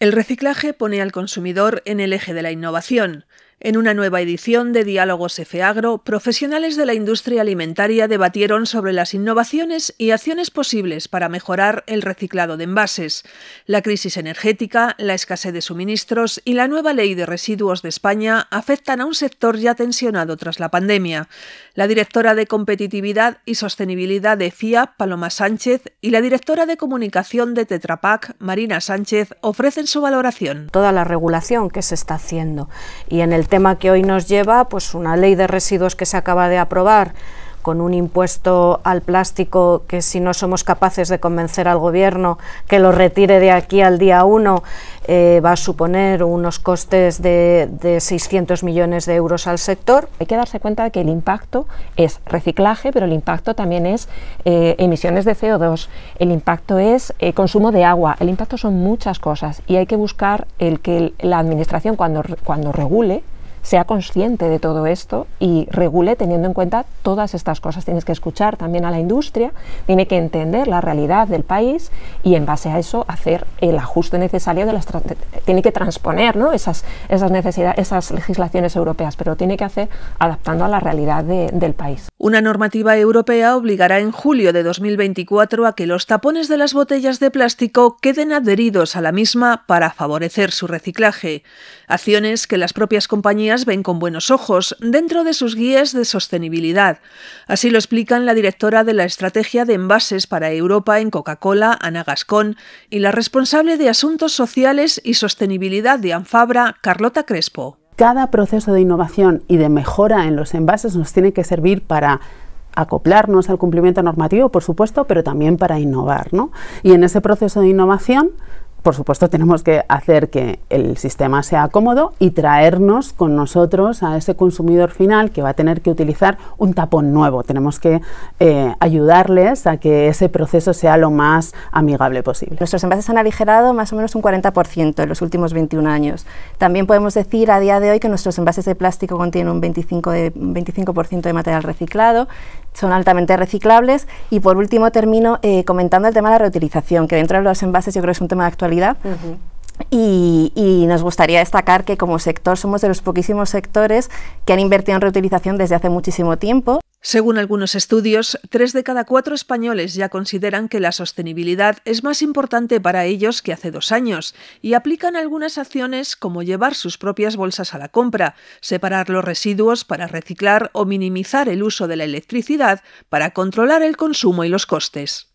El reciclaje pone al consumidor en el eje de la innovación, en una nueva edición de Diálogos Efeagro, profesionales de la industria alimentaria debatieron sobre las innovaciones y acciones posibles para mejorar el reciclado de envases, la crisis energética, la escasez de suministros y la nueva ley de residuos de España afectan a un sector ya tensionado tras la pandemia. La directora de Competitividad y Sostenibilidad de FIA, Paloma Sánchez, y la directora de Comunicación de Tetra Marina Sánchez, ofrecen su valoración. Toda la regulación que se está haciendo y en el tema que hoy nos lleva, pues una ley de residuos que se acaba de aprobar con un impuesto al plástico que si no somos capaces de convencer al gobierno que lo retire de aquí al día 1 eh, va a suponer unos costes de, 600 millones de euros al sector. Hay que darse cuenta de que el impacto es reciclaje, pero el impacto también es eh, emisiones de CO2, el impacto es eh, consumo de agua, el impacto son muchas cosas y hay que buscar el que la administración cuando, cuando regule sea consciente de todo esto y regule teniendo en cuenta todas estas cosas. Tienes que escuchar también a la industria, tiene que entender la realidad del país y en base a eso hacer el ajuste necesario de tiene que transponer ¿no? esas, necesidades, esas legislaciones europeas, pero tiene que hacer adaptando a la realidad del país. Una normativa europea obligará en julio de 2024 a que los tapones de las botellas de plástico queden adheridos a la misma para favorecer su reciclaje. Acciones que las propias compañías ven con buenos ojos dentro de sus guías de sostenibilidad. Así lo explican la directora de la Estrategia de Envases para Europa en Coca-Cola, Ana Gascón, y la responsable de Asuntos Sociales y Sostenibilidad de Anfabra, Carlota Crespo. Cada proceso de innovación y de mejora en los envases nos tiene que servir para acoplarnos al cumplimiento normativo, por supuesto, pero también para innovar. ¿no? Y en ese proceso de innovación por supuesto, tenemos que hacer que el sistema sea cómodo y traernos con nosotros a ese consumidor final que va a tener que utilizar un tapón nuevo. Tenemos que eh, ayudarles a que ese proceso sea lo más amigable posible. Nuestros envases han aligerado más o menos un 40% en los últimos 21 años. También podemos decir a día de hoy que nuestros envases de plástico contienen un un 25 de material reciclado son altamente reciclables. Y por último termino eh, comentando el tema de la reutilización, que dentro de los envases yo creo que es un tema de actualidad. y, nos gustaría destacar que como sector somos de los poquísimos sectores que han invertido en reutilización desde hace muchísimo tiempo según algunos estudios, tres de cada cuatro españoles ya consideran que la sostenibilidad es más importante para ellos que hace dos años y aplican algunas acciones como llevar sus propias bolsas a la compra, separar los residuos para reciclar o minimizar el uso de la electricidad para controlar el consumo y los costes.